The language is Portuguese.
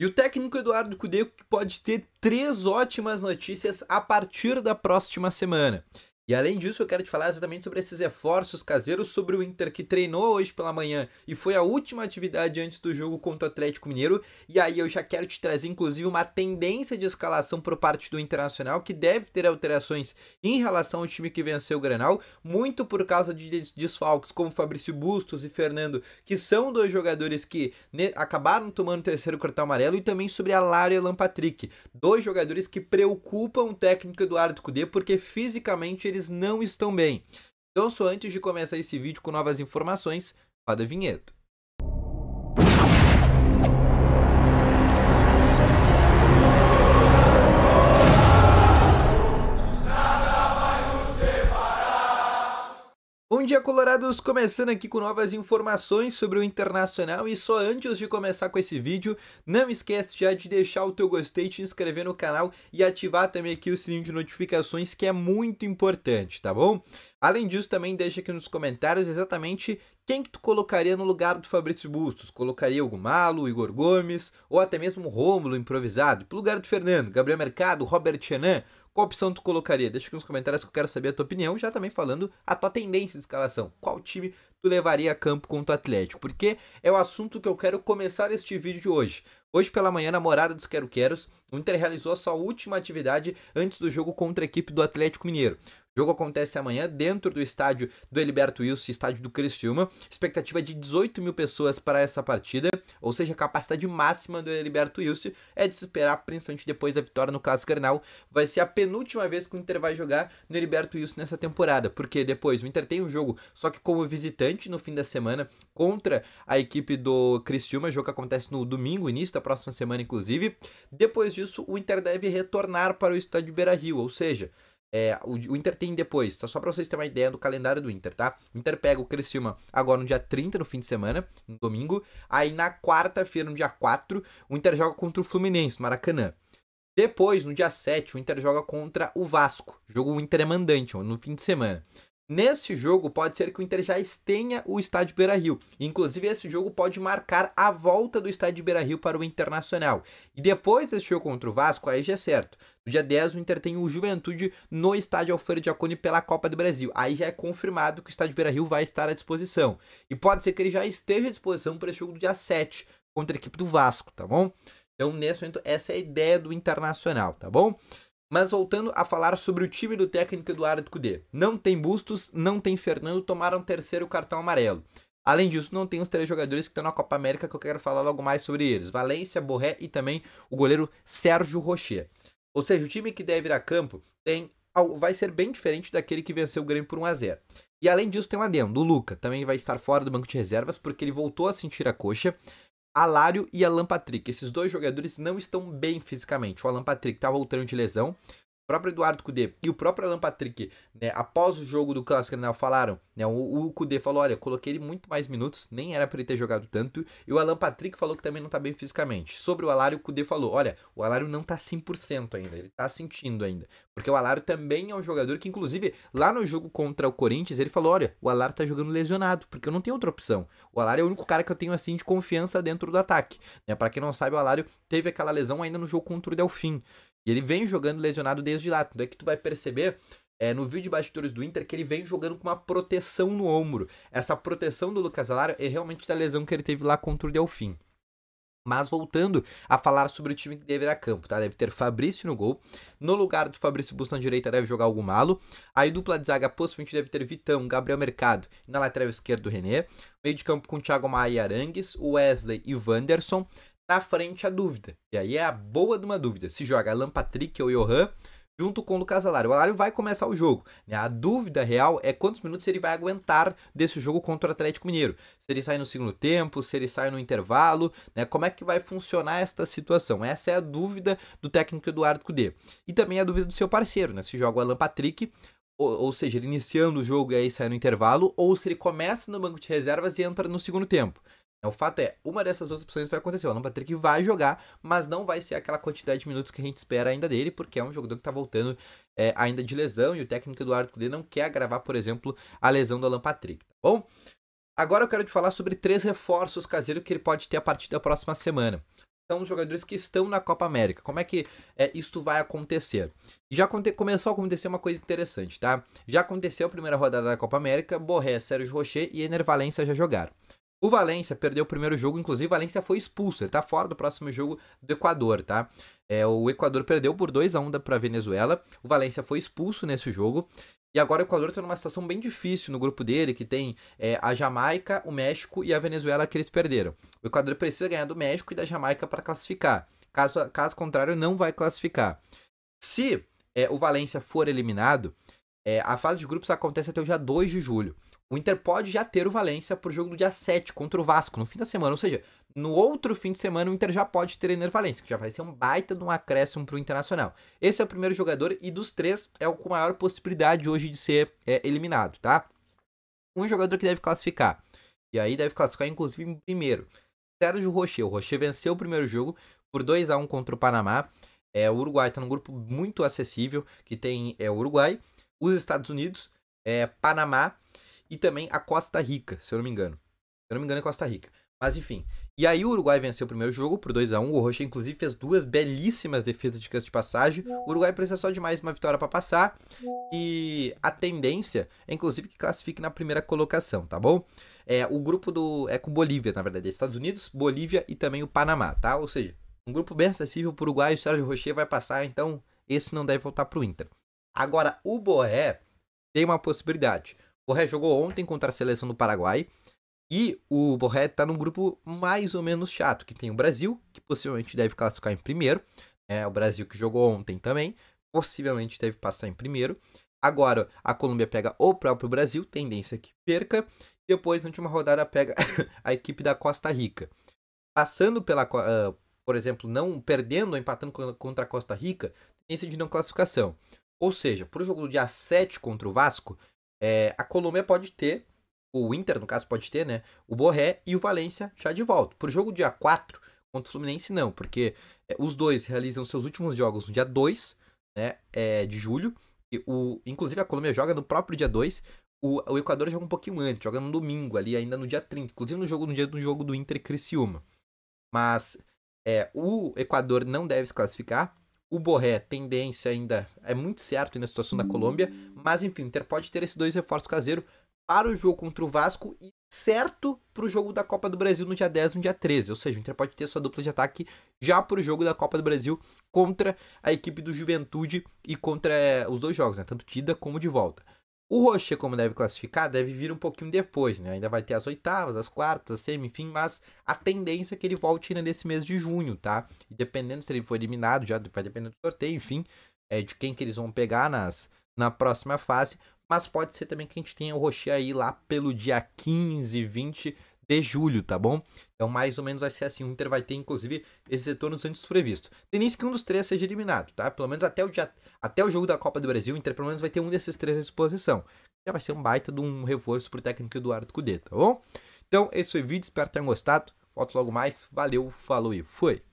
E o técnico Eduardo Cudeco pode ter três ótimas notícias a partir da próxima semana. E além disso, eu quero te falar exatamente sobre esses reforços caseiros, sobre o Inter que treinou hoje pela manhã e foi a última atividade antes do jogo contra o Atlético Mineiro. E aí eu já quero te trazer, inclusive, uma tendência de escalação por parte do Internacional, que deve ter alterações em relação ao time que venceu o Granal, muito por causa de desfalques como Fabrício Bustos e Fernando, que são dois jogadores que né, acabaram tomando o terceiro cartão amarelo, e também sobre Alário e Patrick dois jogadores que preocupam o técnico Eduardo Cudê, porque fisicamente eles eles não estão bem. Então, só antes de começar esse vídeo com novas informações, roda a vinheta. dia, Colorados! Começando aqui com novas informações sobre o Internacional e só antes de começar com esse vídeo, não esquece já de deixar o teu gostei, te inscrever no canal e ativar também aqui o sininho de notificações que é muito importante, tá bom? Além disso, também deixa aqui nos comentários exatamente quem que tu colocaria no lugar do Fabrício Bustos? Colocaria o Gumalo, o Igor Gomes ou até mesmo o Rômulo improvisado? Pro lugar do Fernando, Gabriel Mercado, Robert Chenan? Qual opção tu colocaria? Deixa aqui nos comentários que eu quero saber a tua opinião, já também falando a tua tendência de escalação. Qual time tu levaria a campo contra o Atlético? Porque é o assunto que eu quero começar este vídeo de hoje. Hoje pela manhã, na Morada dos Quero Queros, o Inter realizou a sua última atividade antes do jogo contra a equipe do Atlético Mineiro. O jogo acontece amanhã dentro do estádio do Heliberto Wilson, estádio do Criciúma. Expectativa de 18 mil pessoas para essa partida, ou seja, a capacidade máxima do Heliberto Wilson é de se esperar, principalmente depois da vitória no Clássico Carnal. Vai ser a penúltima vez que o Inter vai jogar no Heliberto Wilson nessa temporada, porque depois o Inter tem um jogo, só que como visitante no fim da semana, contra a equipe do Criciúma. O jogo que acontece no domingo, início da próxima semana, inclusive. Depois disso, o Inter deve retornar para o estádio Beira Rio, ou seja, é, o, o, Inter tem depois, tá? só para vocês terem uma ideia do calendário do Inter, tá? O Inter pega o Criciúma agora no dia 30, no fim de semana, no domingo. Aí na quarta-feira, no dia 4, o Inter joga contra o Fluminense, no Maracanã. Depois, no dia 7, o Inter joga contra o Vasco. Jogo o Inter é mandante, no fim de semana. Nesse jogo, pode ser que o Inter já estenha o estádio Beira Rio. Inclusive, esse jogo pode marcar a volta do estádio Beira Rio para o Internacional. E depois desse jogo contra o Vasco, aí já é certo. No dia 10, o Inter tem o Juventude no estádio Alfredo Acone pela Copa do Brasil. Aí já é confirmado que o estádio Beira Rio vai estar à disposição. E pode ser que ele já esteja à disposição para esse jogo do dia 7 contra a equipe do Vasco, tá bom? Então, nesse momento, essa é a ideia do Internacional, tá bom? Mas voltando a falar sobre o time do técnico Eduardo Cudê. Não tem Bustos, não tem Fernando, tomaram terceiro cartão amarelo. Além disso, não tem os três jogadores que estão na Copa América que eu quero falar logo mais sobre eles. Valência, Borré e também o goleiro Sérgio Rocher. Ou seja, o time que deve ir a campo tem vai ser bem diferente daquele que venceu o Grêmio por 1 a 0. E além disso, tem um adendo, o Luca também vai estar fora do banco de reservas porque ele voltou a sentir a coxa Alário e Alan Patrick. Esses dois jogadores não estão bem fisicamente. O Alan Patrick está voltando de lesão o próprio Eduardo Cudê e o próprio Alan Patrick, né, após o jogo do Clássico Grenal, falaram, né, o, o Cudê falou, olha, coloquei ele muito mais minutos, nem era para ele ter jogado tanto, e o Alan Patrick falou que também não tá bem fisicamente. Sobre o Alário, o Cudê falou, olha, o Alário não tá 100% ainda, ele tá sentindo ainda, porque o Alário também é um jogador que, inclusive, lá no jogo contra o Corinthians, ele falou, olha, o Alário tá jogando lesionado, porque eu não tenho outra opção. O Alário é o único cara que eu tenho, assim, de confiança dentro do ataque, né, para quem não sabe, o Alário teve aquela lesão ainda no jogo contra o Delfim, e ele vem jogando lesionado desde lá. Tanto é que tu vai perceber é, no vídeo de bastidores do Inter que ele vem jogando com uma proteção no ombro. Essa proteção do Lucas Alara é realmente da lesão que ele teve lá contra o Delfim. Mas voltando a falar sobre o time que deverá campo, tá? Deve ter Fabrício no gol. No lugar do Fabrício Busto na direita deve jogar algum malo. Aí dupla de zaga possivelmente deve ter Vitão, Gabriel Mercado na lateral esquerda o René. Meio de campo com Thiago Maia e Arangues, Wesley e Wanderson na frente a dúvida. E aí é a boa de uma dúvida. Se joga Alan Patrick ou Johan junto com o Lucas Alário. O Alário vai começar o jogo. Né? A dúvida real é quantos minutos ele vai aguentar desse jogo contra o Atlético Mineiro. Se ele sai no segundo tempo, se ele sai no intervalo, né? como é que vai funcionar esta situação? Essa é a dúvida do técnico Eduardo Cudê. E também a dúvida do seu parceiro, né? se joga o Alan Patrick, ou, ou seja, ele iniciando o jogo e aí sai no intervalo, ou se ele começa no banco de reservas e entra no segundo tempo. É, o fato é, uma dessas duas opções vai acontecer. O Alan Patrick vai jogar, mas não vai ser aquela quantidade de minutos que a gente espera ainda dele, porque é um jogador que está voltando é, ainda de lesão e o técnico Eduardo Cudê não quer agravar, por exemplo, a lesão do Alan Patrick, tá bom? Agora eu quero te falar sobre três reforços caseiros que ele pode ter a partir da próxima semana. São os jogadores que estão na Copa América. Como é que é, isto vai acontecer? Já começou a acontecer uma coisa interessante, tá? Já aconteceu a primeira rodada da Copa América, Borré, Sérgio Rocher e Enervalência já jogaram. O Valência perdeu o primeiro jogo, inclusive o Valência foi expulso, ele tá fora do próximo jogo do Equador, tá? É, o Equador perdeu por 2 a 1 um para Venezuela, o Valência foi expulso nesse jogo. E agora o Equador está numa situação bem difícil no grupo dele, que tem é, a Jamaica, o México e a Venezuela que eles perderam. O Equador precisa ganhar do México e da Jamaica para classificar. Caso, caso contrário, não vai classificar. Se é, o Valência for eliminado, é, a fase de grupos acontece até o dia 2 de julho. O Inter pode já ter o Valência pro jogo do dia 7 contra o Vasco, no fim da semana. Ou seja, no outro fim de semana o Inter já pode ter Ener Valência, que já vai ser um baita de um acréscimo pro Internacional. Esse é o primeiro jogador e dos três é o com maior possibilidade hoje de ser é, eliminado, tá? Um jogador que deve classificar. E aí deve classificar, inclusive, em primeiro. Sérgio Rocher. O Rocher venceu o primeiro jogo por 2 a 1 contra o Panamá. É, o Uruguai está num grupo muito acessível, que tem é, o Uruguai, os Estados Unidos, é, Panamá e também a Costa Rica, se eu não me engano. Se eu não me engano é Costa Rica. Mas enfim. E aí o Uruguai venceu o primeiro jogo por 2 a 1 O Rocha, inclusive, fez duas belíssimas defesas de canto de passagem. O Uruguai precisa só de mais uma vitória para passar. E a tendência é, inclusive, que classifique na primeira colocação, tá bom? É, o grupo do. É com Bolívia, na verdade. É Estados Unidos, Bolívia e também o Panamá, tá? Ou seja, um grupo bem acessível pro o Uruguai. O Sérgio Rocher vai passar, então esse não deve voltar pro Inter. Agora, o Borré tem uma possibilidade. O Borré jogou ontem contra a seleção do Paraguai. E o Borré está num grupo mais ou menos chato, que tem o Brasil, que possivelmente deve classificar em primeiro. É, o Brasil que jogou ontem também, possivelmente deve passar em primeiro. Agora, a Colômbia pega o próprio Brasil, tendência é que perca. Depois, na última rodada, pega a equipe da Costa Rica. Passando pela, uh, por exemplo, não perdendo ou empatando contra a Costa Rica, tendência de não classificação. Ou seja, para o jogo do dia 7 contra o Vasco, é, a Colômbia pode ter, o Inter, no caso, pode ter, né? O Borré e o Valência já de volta. Para o jogo do dia 4 contra o Fluminense, não, porque é, os dois realizam seus últimos jogos no dia 2 né, é, de julho. E o, inclusive, a Colômbia joga no próprio dia 2. O, o Equador joga um pouquinho antes, joga no domingo ali, ainda no dia 30. Inclusive no jogo no dia do jogo do Inter Criciúma. Mas é, o Equador não deve se classificar. O Borré, tendência ainda, é muito certo na situação da Colômbia, mas enfim, o Inter pode ter esses dois reforços caseiros para o jogo contra o Vasco e certo para o jogo da Copa do Brasil no dia 10 e no dia 13. Ou seja, o Inter pode ter sua dupla de ataque já para o jogo da Copa do Brasil contra a equipe do Juventude e contra eh, os dois jogos, né? tanto de ida como de volta. O Rocher, como deve classificar, deve vir um pouquinho depois, né? Ainda vai ter as oitavas, as quartas, a semi, enfim, mas a tendência é que ele volte ainda nesse mês de junho, tá? E dependendo se ele for eliminado, já vai dependendo do sorteio, enfim, é, de quem que eles vão pegar nas, na próxima fase. Mas pode ser também que a gente tenha o Rocher aí lá pelo dia 15, 20 de julho, tá bom? Então, mais ou menos vai ser assim. O Inter vai ter, inclusive, esses retornos antes previstos. Tendência que um dos três seja eliminado, tá? Pelo menos até o, dia, até o jogo da Copa do Brasil, o Inter pelo menos vai ter um desses três à disposição. Já vai ser um baita de um reforço pro técnico Eduardo Cudê, tá bom? Então, esse foi o vídeo. Espero que tenham gostado. Volto logo mais. Valeu, falou e fui!